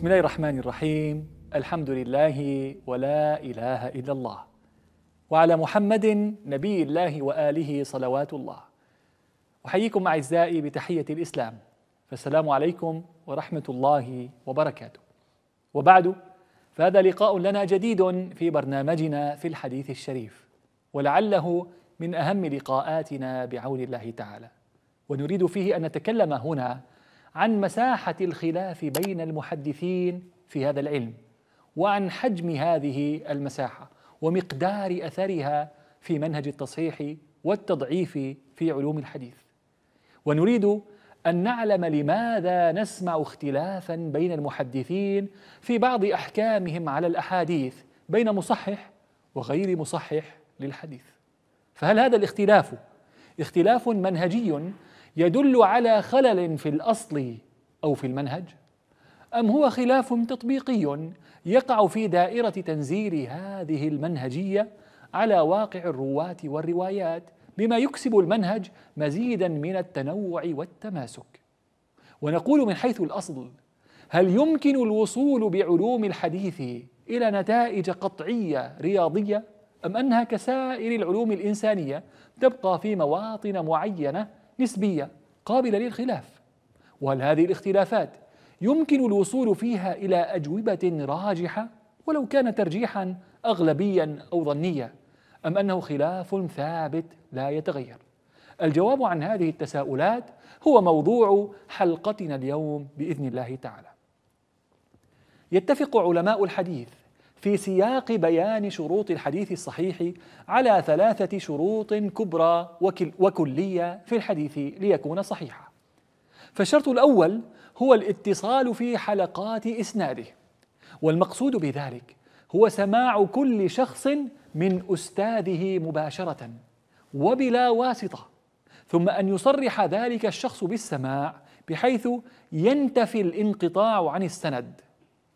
بسم الله الرحمن الرحيم الحمد لله ولا اله الا الله وعلى محمد نبي الله واله صلوات الله احييكم اعزائي بتحيه الاسلام فالسلام عليكم ورحمه الله وبركاته وبعد فهذا لقاء لنا جديد في برنامجنا في الحديث الشريف ولعله من اهم لقاءاتنا بعون الله تعالى ونريد فيه ان نتكلم هنا عن مساحة الخلاف بين المحدثين في هذا العلم وعن حجم هذه المساحة ومقدار أثرها في منهج التصحيح والتضعيف في علوم الحديث ونريد أن نعلم لماذا نسمع اختلافا بين المحدثين في بعض أحكامهم على الأحاديث بين مصحح وغير مصحح للحديث فهل هذا الاختلاف اختلاف منهجي يدل على خلل في الاصل او في المنهج ام هو خلاف تطبيقي يقع في دائره تنزيل هذه المنهجيه على واقع الرواه والروايات بما يكسب المنهج مزيدا من التنوع والتماسك ونقول من حيث الاصل هل يمكن الوصول بعلوم الحديث الى نتائج قطعيه رياضيه ام انها كسائر العلوم الانسانيه تبقى في مواطن معينه نسبية قابلة للخلاف وهل هذه الاختلافات يمكن الوصول فيها إلى أجوبة راجحة ولو كان ترجيحا أغلبيا أو ظنيا أم أنه خلاف ثابت لا يتغير الجواب عن هذه التساؤلات هو موضوع حلقتنا اليوم بإذن الله تعالى يتفق علماء الحديث في سياق بيان شروط الحديث الصحيح على ثلاثة شروط كبرى وكل وكلية في الحديث ليكون صحيحا فالشرط الأول هو الاتصال في حلقات إسناده والمقصود بذلك هو سماع كل شخص من أستاذه مباشرة وبلا واسطة ثم أن يصرح ذلك الشخص بالسماع بحيث ينتفي الانقطاع عن السند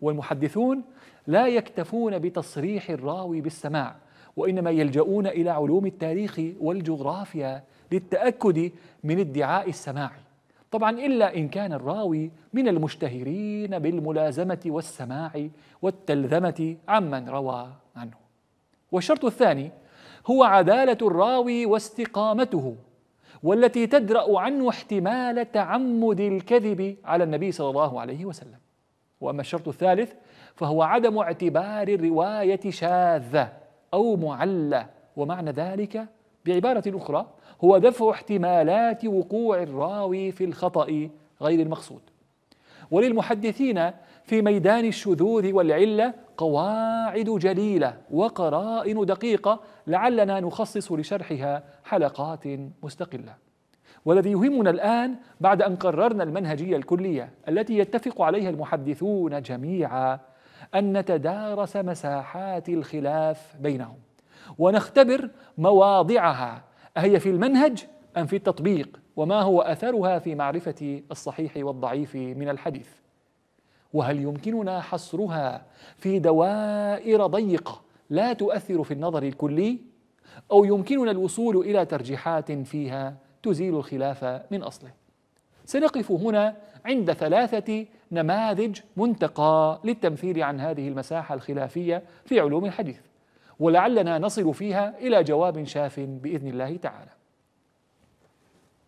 والمحدثون لا يكتفون بتصريح الراوي بالسماع وانما يلجؤون الى علوم التاريخ والجغرافيا للتاكد من ادعاء السماع طبعا الا ان كان الراوي من المشتهرين بالملازمه والسماع والتلذمه عمن روى عنه والشرط الثاني هو عداله الراوي واستقامته والتي تدرا عنه احتمال تعمد الكذب على النبي صلى الله عليه وسلم وأما الشرط الثالث فهو عدم اعتبار الرواية شاذة أو معلة ومعنى ذلك بعبارة أخرى هو دفع احتمالات وقوع الراوي في الخطأ غير المقصود وللمحدثين في ميدان الشذوذ والعلة قواعد جليلة وقرائن دقيقة لعلنا نخصص لشرحها حلقات مستقلة والذي يهمنا الآن بعد أن قررنا المنهجية الكلية التي يتفق عليها المحدثون جميعا أن نتدارس مساحات الخلاف بينهم ونختبر مواضعها أهي في المنهج أم في التطبيق وما هو أثرها في معرفة الصحيح والضعيف من الحديث وهل يمكننا حصرها في دوائر ضيقة لا تؤثر في النظر الكلي أو يمكننا الوصول إلى ترجيحات فيها تزيل الخلاف من أصله سنقف هنا عند ثلاثة نماذج منتقى للتمثيل عن هذه المساحة الخلافية في علوم الحديث ولعلنا نصل فيها إلى جواب شاف بإذن الله تعالى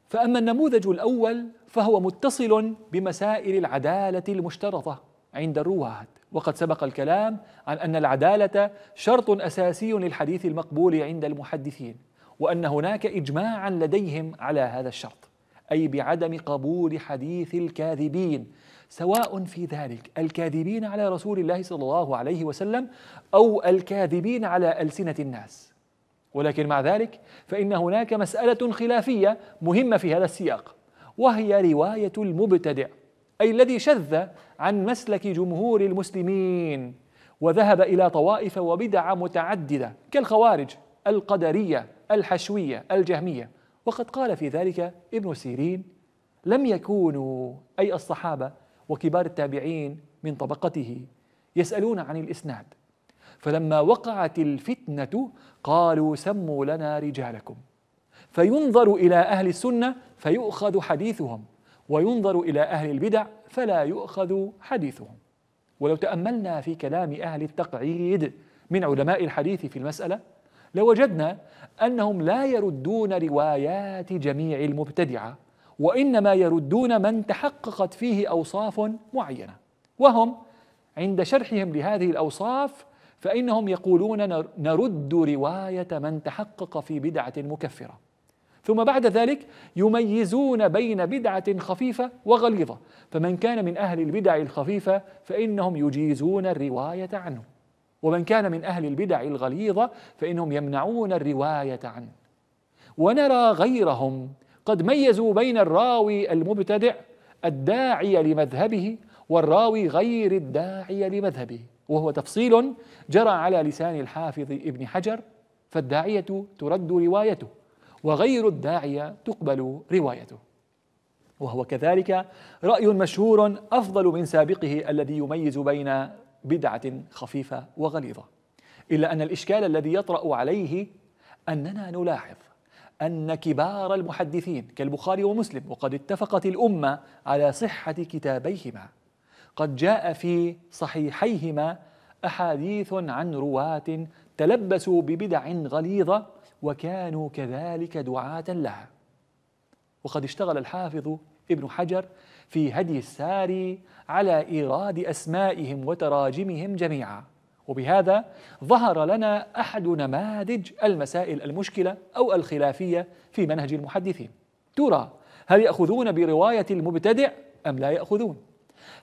فأما النموذج الأول فهو متصل بمسائل العدالة المشترطة عند الرواة وقد سبق الكلام عن أن العدالة شرط أساسي للحديث المقبول عند المحدثين وأن هناك إجماعا لديهم على هذا الشرط أي بعدم قبول حديث الكاذبين سواء في ذلك الكاذبين على رسول الله صلى الله عليه وسلم أو الكاذبين على ألسنة الناس ولكن مع ذلك فإن هناك مسألة خلافية مهمة في هذا السياق وهي رواية المبتدع أي الذي شذ عن مسلك جمهور المسلمين وذهب إلى طوائف وبدع متعددة كالخوارج القدرية الحشوية الجهمية وقد قال في ذلك ابن سيرين لم يكونوا أي الصحابة وكبار التابعين من طبقته يسألون عن الإسناد فلما وقعت الفتنة قالوا سموا لنا رجالكم فينظر إلى أهل السنة فيؤخذ حديثهم وينظر إلى أهل البدع فلا يؤخذ حديثهم ولو تأملنا في كلام أهل التقعيد من علماء الحديث في المسألة لوجدنا انهم لا يردون روايات جميع المبتدعه وانما يردون من تحققت فيه اوصاف معينه وهم عند شرحهم لهذه الاوصاف فانهم يقولون نرد روايه من تحقق في بدعه مكفره ثم بعد ذلك يميزون بين بدعه خفيفه وغليظه فمن كان من اهل البدع الخفيفه فانهم يجيزون الروايه عنه ومن كان من أهل البدع الغليظة فإنهم يمنعون الرواية عنه ونرى غيرهم قد ميزوا بين الراوي المبتدع الداعي لمذهبه والراوي غير الداعي لمذهبه وهو تفصيل جرى على لسان الحافظ ابن حجر فالداعية ترد روايته وغير الداعية تقبل روايته وهو كذلك رأي مشهور أفضل من سابقه الذي يميز بين بدعة خفيفة وغليظة إلا أن الإشكال الذي يطرأ عليه أننا نلاحظ أن كبار المحدثين كالبخاري ومسلم وقد اتفقت الأمة على صحة كتابيهما قد جاء في صحيحيهما أحاديث عن رواة تلبسوا ببدع غليظة وكانوا كذلك دعاة لها وقد اشتغل الحافظ ابن حجر في هدي الساري على ايراد اسمائهم وتراجمهم جميعا وبهذا ظهر لنا احد نماذج المسائل المشكله او الخلافيه في منهج المحدثين ترى هل ياخذون بروايه المبتدع ام لا ياخذون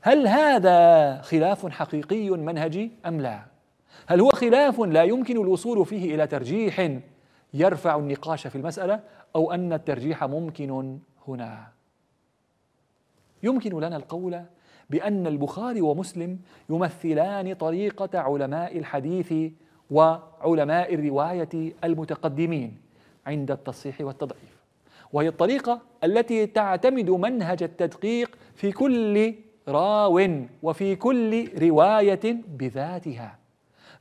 هل هذا خلاف حقيقي منهجي ام لا هل هو خلاف لا يمكن الوصول فيه الى ترجيح يرفع النقاش في المساله او ان الترجيح ممكن هنا يمكن لنا القول بأن البخاري ومسلم يمثلان طريقة علماء الحديث وعلماء الرواية المتقدمين عند التصحيح والتضعيف وهي الطريقة التي تعتمد منهج التدقيق في كل راو وفي كل رواية بذاتها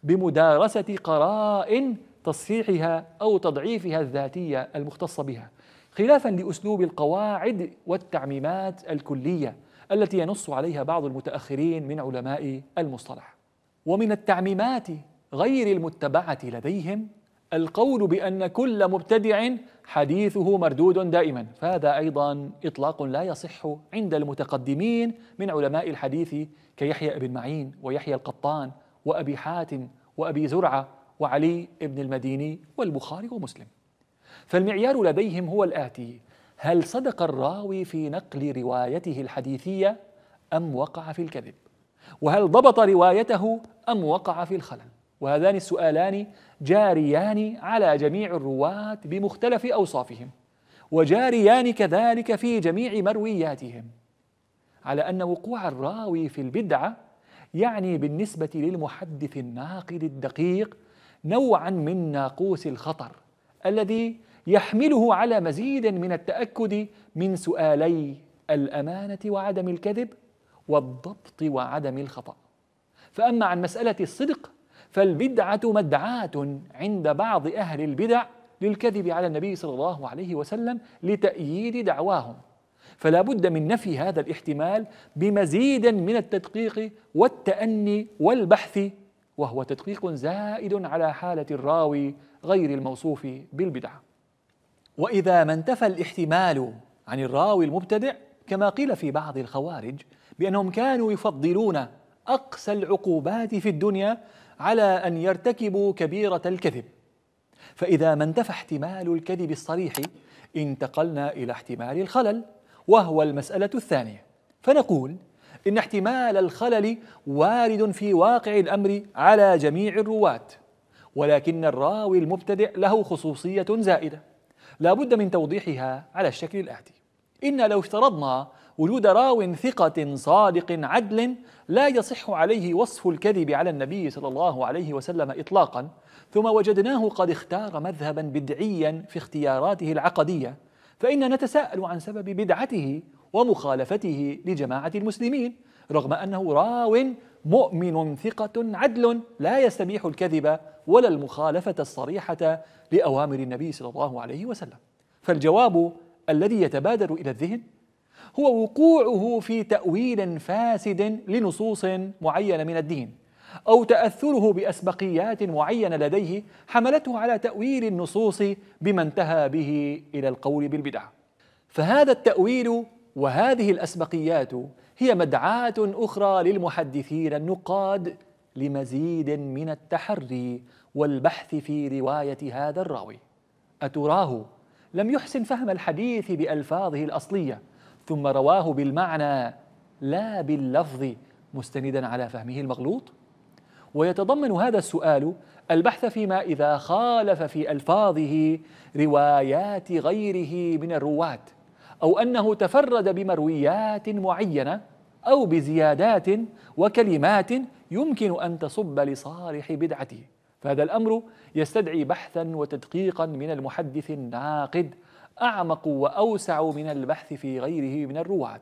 بمدارسة قرائن تصحيحها أو تضعيفها الذاتية المختصة بها خلافا لاسلوب القواعد والتعميمات الكليه التي ينص عليها بعض المتاخرين من علماء المصطلح ومن التعميمات غير المتبعه لديهم القول بان كل مبتدع حديثه مردود دائما فهذا ايضا اطلاق لا يصح عند المتقدمين من علماء الحديث كيحيى بن معين ويحيى القطان وابي حاتم وابي زرعه وعلي بن المديني والبخاري ومسلم فالمعيار لديهم هو الآتي هل صدق الراوي في نقل روايته الحديثية أم وقع في الكذب وهل ضبط روايته أم وقع في الخلل وهذان السؤالان جاريان على جميع الرواة بمختلف أوصافهم وجاريان كذلك في جميع مروياتهم على أن وقوع الراوي في البدعة يعني بالنسبة للمحدث الناقد الدقيق نوعا من ناقوس الخطر الذي يحمله على مزيد من التاكد من سؤالي الامانه وعدم الكذب والضبط وعدم الخطا فاما عن مساله الصدق فالبدعه مدعاه عند بعض اهل البدع للكذب على النبي صلى الله عليه وسلم لتاييد دعواهم فلا بد من نفي هذا الاحتمال بمزيد من التدقيق والتاني والبحث وهو تدقيق زائد على حاله الراوي غير الموصوف بالبدعه وإذا ما انتفى الاحتمال عن الراوي المبتدع كما قيل في بعض الخوارج بأنهم كانوا يفضلون أقسى العقوبات في الدنيا على أن يرتكبوا كبيرة الكذب فإذا ما انتفى احتمال الكذب الصريح انتقلنا إلى احتمال الخلل وهو المسألة الثانية فنقول إن احتمال الخلل وارد في واقع الأمر على جميع الرواة ولكن الراوي المبتدع له خصوصية زائدة لا بد من توضيحها على الشكل الآتي إن لو افترضنا وجود راو ثقة صادق عدل لا يصح عليه وصف الكذب على النبي صلى الله عليه وسلم إطلاقا ثم وجدناه قد اختار مذهبا بدعيا في اختياراته العقدية فإننا نتساءل عن سبب بدعته ومخالفته لجماعة المسلمين رغم أنه راو مؤمن ثقة عدل لا يستبيح الكذب ولا المخالفة الصريحة لأوامر النبي صلى الله عليه وسلم فالجواب الذي يتبادر إلى الذهن هو وقوعه في تأويل فاسد لنصوص معينة من الدين أو تأثره بأسبقيات معينة لديه حملته على تأويل النصوص بما انتهى به إلى القول بالبدعة فهذا التأويل وهذه الأسبقيات هي مدعاة أخرى للمحدثين النقاد لمزيد من التحري والبحث في رواية هذا الراوي أتراه لم يحسن فهم الحديث بألفاظه الأصلية ثم رواه بالمعنى لا باللفظ مستندا على فهمه المغلوط ويتضمن هذا السؤال البحث فيما إذا خالف في ألفاظه روايات غيره من الرواة أو أنه تفرد بمرويات معينة أو بزيادات وكلمات يمكن أن تصب لصالح بدعته فهذا الأمر يستدعي بحثا وتدقيقا من المحدث الناقد أعمق وأوسع من البحث في غيره من الرواة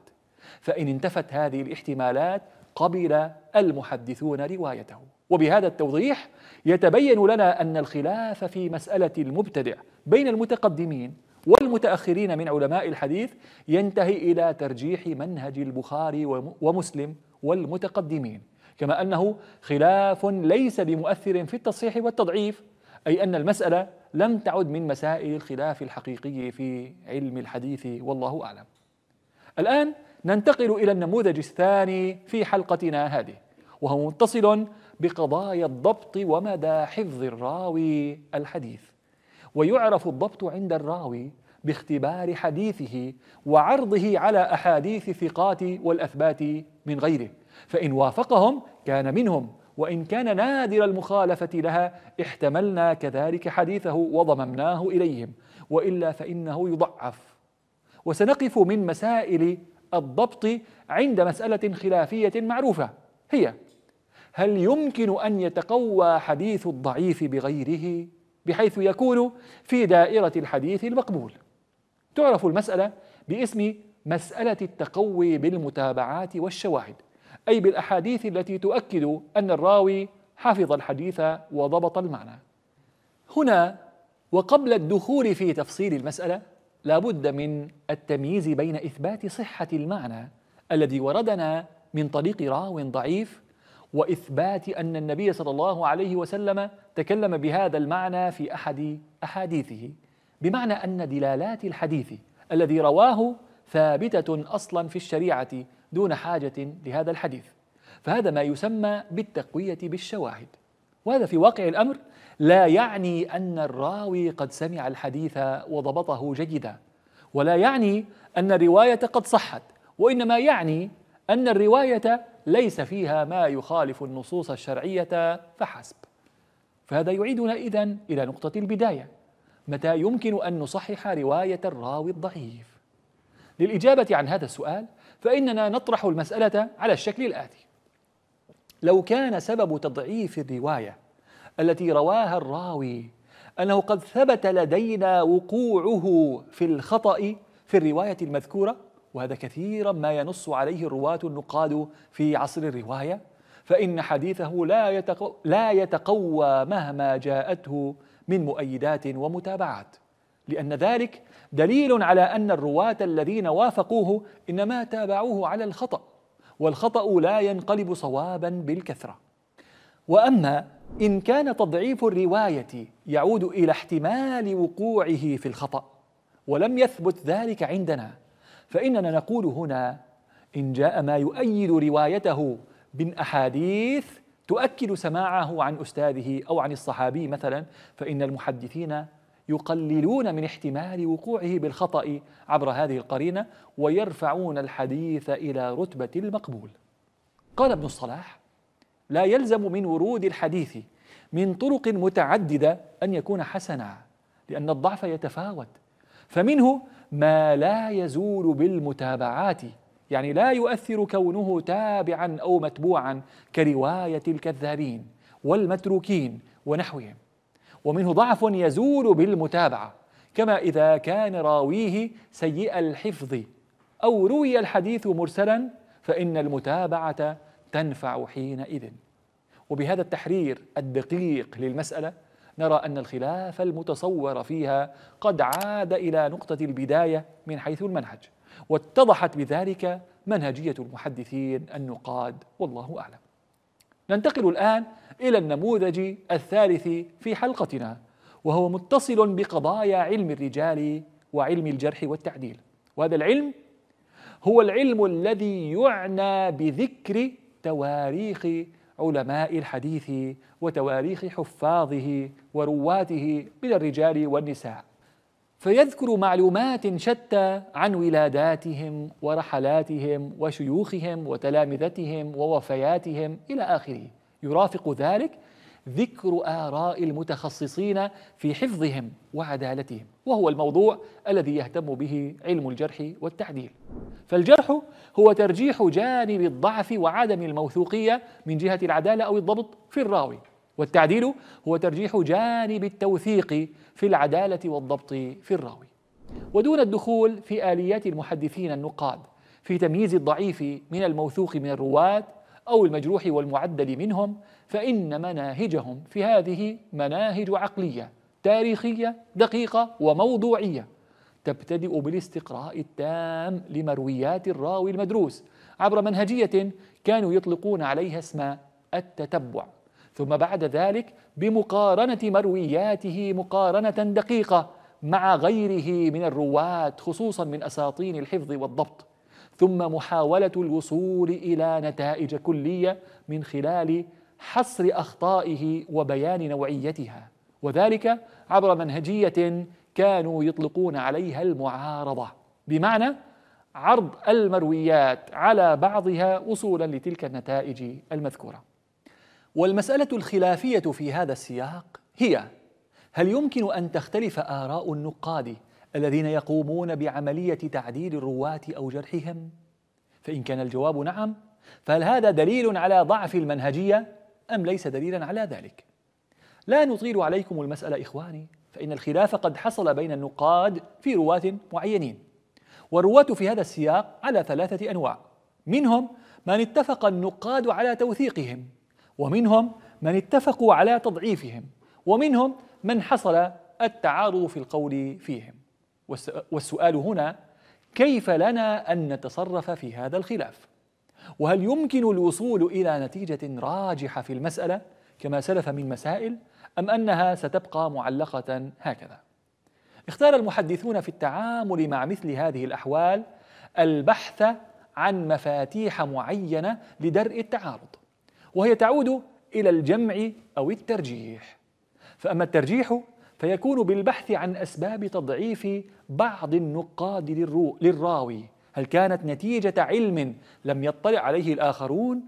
فإن انتفت هذه الاحتمالات قبل المحدثون روايته وبهذا التوضيح يتبين لنا أن الخلاف في مسألة المبتدع بين المتقدمين والمتأخرين من علماء الحديث ينتهي إلى ترجيح منهج البخاري ومسلم والمتقدمين كما أنه خلاف ليس بمؤثر في التصحيح والتضعيف أي أن المسألة لم تعد من مسائل الخلاف الحقيقي في علم الحديث والله أعلم الآن ننتقل إلى النموذج الثاني في حلقتنا هذه وهو متصل بقضايا الضبط ومدى حفظ الراوي الحديث ويعرف الضبط عند الراوي باختبار حديثه وعرضه على احاديث الثقات والاثبات من غيره فان وافقهم كان منهم وان كان نادر المخالفه لها احتملنا كذلك حديثه وضممناه اليهم والا فانه يضعف وسنقف من مسائل الضبط عند مساله خلافيه معروفه هي هل يمكن ان يتقوى حديث الضعيف بغيره بحيث يكون في دائرة الحديث المقبول تعرف المسألة باسم مسألة التقوي بالمتابعات والشواهد أي بالأحاديث التي تؤكد أن الراوي حفظ الحديث وضبط المعنى هنا وقبل الدخول في تفصيل المسألة لابد من التمييز بين إثبات صحة المعنى الذي وردنا من طريق راو ضعيف واثبات ان النبي صلى الله عليه وسلم تكلم بهذا المعنى في احد احاديثه بمعنى ان دلالات الحديث الذي رواه ثابته اصلا في الشريعه دون حاجه لهذا الحديث فهذا ما يسمى بالتقويه بالشواهد وهذا في واقع الامر لا يعني ان الراوي قد سمع الحديث وضبطه جيدا ولا يعني ان الروايه قد صحت وانما يعني أن الرواية ليس فيها ما يخالف النصوص الشرعية فحسب فهذا يعيدنا إذن إلى نقطة البداية متى يمكن أن نصحح رواية الراوي الضعيف؟ للإجابة عن هذا السؤال فإننا نطرح المسألة على الشكل الآتي لو كان سبب تضعيف الرواية التي رواها الراوي أنه قد ثبت لدينا وقوعه في الخطأ في الرواية المذكورة وهذا كثيرا ما ينص عليه الرواة النقاد في عصر الرواية فإن حديثه لا, يتقو لا يتقوى مهما جاءته من مؤيدات ومتابعات لأن ذلك دليل على أن الرواة الذين وافقوه إنما تابعوه على الخطأ والخطأ لا ينقلب صوابا بالكثرة وأما إن كان تضعيف الرواية يعود إلى احتمال وقوعه في الخطأ ولم يثبت ذلك عندنا فإننا نقول هنا إن جاء ما يؤيد روايته من أحاديث تؤكد سماعه عن أستاذه أو عن الصحابي مثلا فإن المحدثين يقللون من احتمال وقوعه بالخطأ عبر هذه القرينة ويرفعون الحديث إلى رتبة المقبول قال ابن الصلاح لا يلزم من ورود الحديث من طرق متعددة أن يكون حسنا لأن الضعف يتفاوت فمنه ما لا يزول بالمتابعات يعني لا يؤثر كونه تابعا او متبوعا كروايه الكذابين والمتروكين ونحوهم ومنه ضعف يزول بالمتابعه كما اذا كان راويه سيء الحفظ او روي الحديث مرسلا فان المتابعه تنفع حينئذ وبهذا التحرير الدقيق للمساله نرى أن الخلاف المتصور فيها قد عاد إلى نقطة البداية من حيث المنهج واتضحت بذلك منهجية المحدثين النقاد والله أعلم ننتقل الآن إلى النموذج الثالث في حلقتنا وهو متصل بقضايا علم الرجال وعلم الجرح والتعديل وهذا العلم هو العلم الذي يعنى بذكر تواريخ علماء الحديث وتواريخ حفاظه ورواته من الرجال والنساء فيذكر معلومات شتى عن ولاداتهم ورحلاتهم وشيوخهم وتلامذتهم ووفياتهم الى اخره يرافق ذلك ذكر اراء المتخصصين في حفظهم وعدالتهم وهو الموضوع الذي يهتم به علم الجرح والتعديل فالجرح هو ترجيح جانب الضعف وعدم الموثوقيه من جهه العداله او الضبط في الراوي والتعديل هو ترجيح جانب التوثيق في العداله والضبط في الراوي ودون الدخول في اليات المحدثين النقاد في تمييز الضعيف من الموثوق من الرواه او المجروح والمعدل منهم فان مناهجهم في هذه مناهج عقليه تاريخية دقيقة وموضوعية تبتدئ بالاستقراء التام لمرويات الراوي المدروس عبر منهجية كانوا يطلقون عليها اسم التتبع ثم بعد ذلك بمقارنة مروياته مقارنة دقيقة مع غيره من الرواة خصوصا من أساطين الحفظ والضبط ثم محاولة الوصول إلى نتائج كلية من خلال حصر أخطائه وبيان نوعيتها وذلك عبر منهجية كانوا يطلقون عليها المعارضة بمعنى عرض المرويات على بعضها وصولا لتلك النتائج المذكورة والمسألة الخلافية في هذا السياق هي هل يمكن أن تختلف آراء النقاد الذين يقومون بعملية تعديل الرواة أو جرحهم؟ فإن كان الجواب نعم فهل هذا دليل على ضعف المنهجية أم ليس دليلا على ذلك؟ لا نطيل عليكم المسألة إخواني فإن الخلاف قد حصل بين النقاد في رواة معينين والرواة في هذا السياق على ثلاثة أنواع منهم من اتفق النقاد على توثيقهم ومنهم من اتفقوا على تضعيفهم ومنهم من حصل التعارض في القول فيهم والسؤال هنا كيف لنا أن نتصرف في هذا الخلاف وهل يمكن الوصول إلى نتيجة راجحة في المسألة كما سلف من مسائل أم أنها ستبقى معلقة هكذا؟ اختار المحدثون في التعامل مع مثل هذه الأحوال البحث عن مفاتيح معينة لدرء التعارض وهي تعود إلى الجمع أو الترجيح فأما الترجيح فيكون بالبحث عن أسباب تضعيف بعض النقاد للراوي هل كانت نتيجة علم لم يطلع عليه الآخرون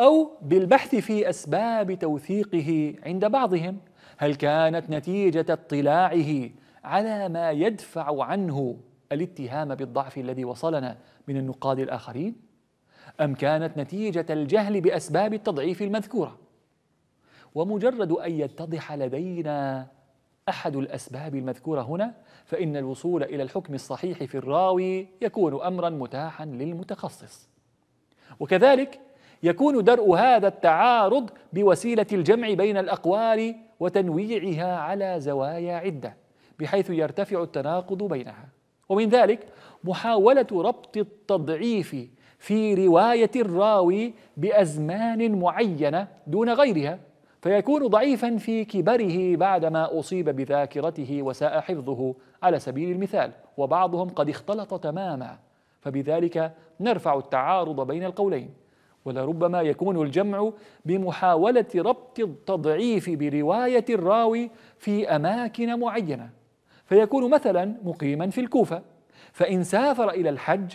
أو بالبحث في أسباب توثيقه عند بعضهم هل كانت نتيجة اطلاعه على ما يدفع عنه الاتهام بالضعف الذي وصلنا من النقاد الآخرين؟ أم كانت نتيجة الجهل بأسباب التضعيف المذكورة؟ ومجرد أن يتضح لدينا أحد الأسباب المذكورة هنا فإن الوصول إلى الحكم الصحيح في الراوي يكون أمرا متاحا للمتخصص وكذلك يكون درء هذا التعارض بوسيله الجمع بين الاقوال وتنويعها على زوايا عده بحيث يرتفع التناقض بينها ومن ذلك محاوله ربط التضعيف في روايه الراوي بازمان معينه دون غيرها فيكون ضعيفا في كبره بعدما اصيب بذاكرته وساء حفظه على سبيل المثال وبعضهم قد اختلط تماما فبذلك نرفع التعارض بين القولين ولربما يكون الجمع بمحاولة ربط التضعيف برواية الراوي في أماكن معينة فيكون مثلا مقيما في الكوفة فإن سافر إلى الحج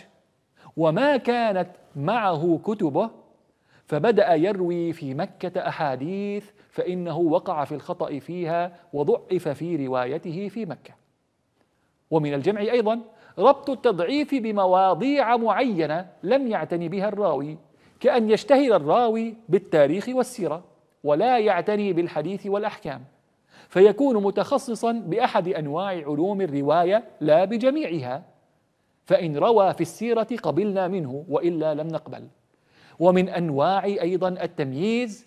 وما كانت معه كتبه فبدأ يروي في مكة أحاديث فإنه وقع في الخطأ فيها وضعف في روايته في مكة ومن الجمع أيضا ربط التضعيف بمواضيع معينة لم يعتني بها الراوي كأن يشتهر الراوي بالتاريخ والسيرة ولا يعتني بالحديث والأحكام فيكون متخصصا بأحد أنواع علوم الرواية لا بجميعها فإن روى في السيرة قبلنا منه وإلا لم نقبل ومن أنواع أيضا التمييز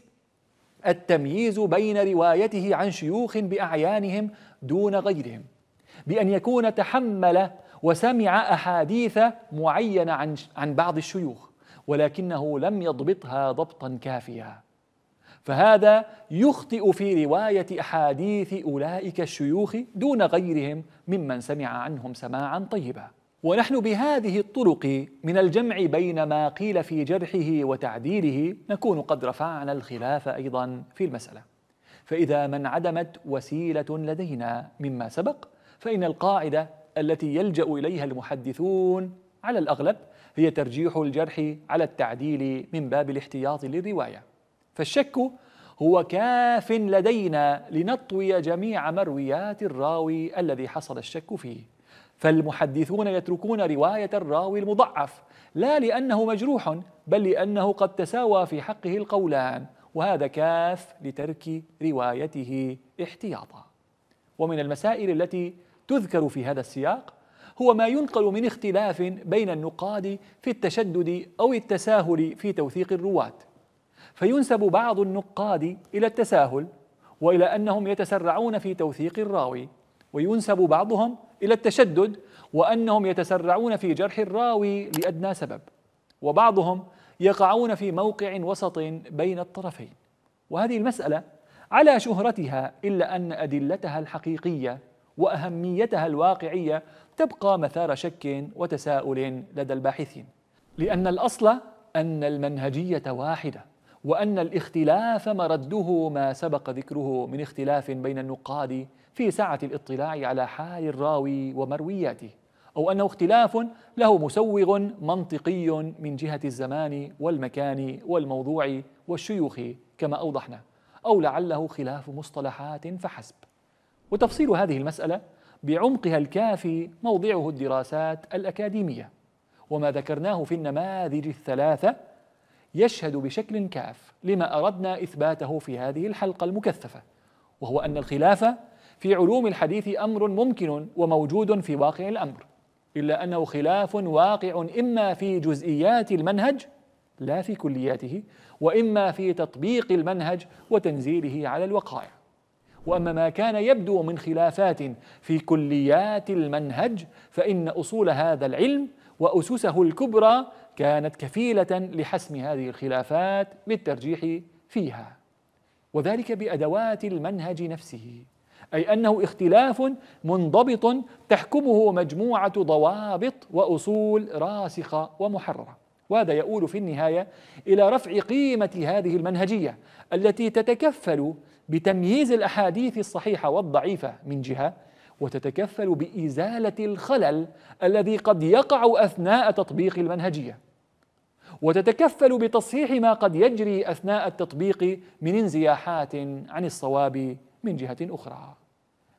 التمييز بين روايته عن شيوخ بأعيانهم دون غيرهم بأن يكون تحمل وسمع أحاديث معينة عن, عن بعض الشيوخ ولكنه لم يضبطها ضبطا كافيا فهذا يخطئ في روايه احاديث اولئك الشيوخ دون غيرهم ممن سمع عنهم سماعا طيبا ونحن بهذه الطرق من الجمع بين ما قيل في جرحه وتعديله نكون قد رفعنا الخلاف ايضا في المساله فاذا ما انعدمت وسيله لدينا مما سبق فان القاعده التي يلجا اليها المحدثون على الاغلب هي ترجيح الجرح على التعديل من باب الاحتياط للرواية فالشك هو كاف لدينا لنطوي جميع مرويات الراوي الذي حصل الشك فيه فالمحدثون يتركون رواية الراوي المضعف لا لأنه مجروح بل لأنه قد تساوى في حقه القولان وهذا كاف لترك روايته احتياطا ومن المسائل التي تذكر في هذا السياق هو ما ينقل من اختلاف بين النقاد في التشدد أو التساهل في توثيق الرواة فينسب بعض النقاد إلى التساهل وإلى أنهم يتسرعون في توثيق الراوي وينسب بعضهم إلى التشدد وأنهم يتسرعون في جرح الراوي لأدنى سبب وبعضهم يقعون في موقع وسط بين الطرفين وهذه المسألة على شهرتها إلا أن أدلتها الحقيقية وأهميتها الواقعية تبقى مثار شك وتساؤل لدى الباحثين لأن الأصل أن المنهجية واحدة وأن الاختلاف مرده ما سبق ذكره من اختلاف بين النقاد في سعة الاطلاع على حال الراوي ومروياته أو أنه اختلاف له مسوغ منطقي من جهة الزمان والمكان والموضوع والشيوخ كما أوضحنا أو لعله خلاف مصطلحات فحسب وتفصيل هذه المسألة بعمقها الكافي موضعه الدراسات الأكاديمية وما ذكرناه في النماذج الثلاثة يشهد بشكل كاف لما أردنا إثباته في هذه الحلقة المكثفة وهو أن الخلافة في علوم الحديث أمر ممكن وموجود في واقع الأمر إلا أنه خلاف واقع إما في جزئيات المنهج لا في كلياته وإما في تطبيق المنهج وتنزيله على الوقائع واما ما كان يبدو من خلافات في كليات المنهج فان اصول هذا العلم واسسه الكبرى كانت كفيله لحسم هذه الخلافات بالترجيح فيها وذلك بادوات المنهج نفسه اي انه اختلاف منضبط تحكمه مجموعه ضوابط واصول راسخه ومحرره وهذا يؤول في النهايه الى رفع قيمه هذه المنهجيه التي تتكفل بتمييز الاحاديث الصحيحه والضعيفه من جهه وتتكفل بازاله الخلل الذي قد يقع اثناء تطبيق المنهجيه وتتكفل بتصحيح ما قد يجري اثناء التطبيق من انزياحات عن الصواب من جهه اخرى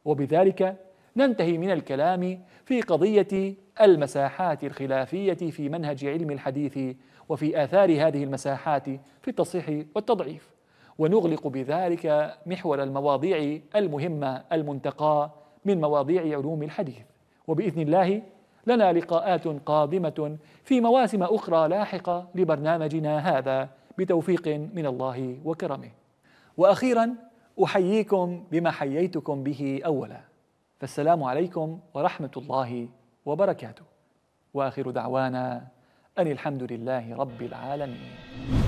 وبذلك ننتهي من الكلام في قضية المساحات الخلافية في منهج علم الحديث وفي آثار هذه المساحات في التصحيح والتضعيف ونغلق بذلك محور المواضيع المهمة المنتقاة من مواضيع علوم الحديث وبإذن الله لنا لقاءات قادمة في مواسم أخرى لاحقة لبرنامجنا هذا بتوفيق من الله وكرمه وأخيرا أحييكم بما حييتكم به أولا فالسلام عليكم ورحمة الله وبركاته وآخر دعوانا أن الحمد لله رب العالمين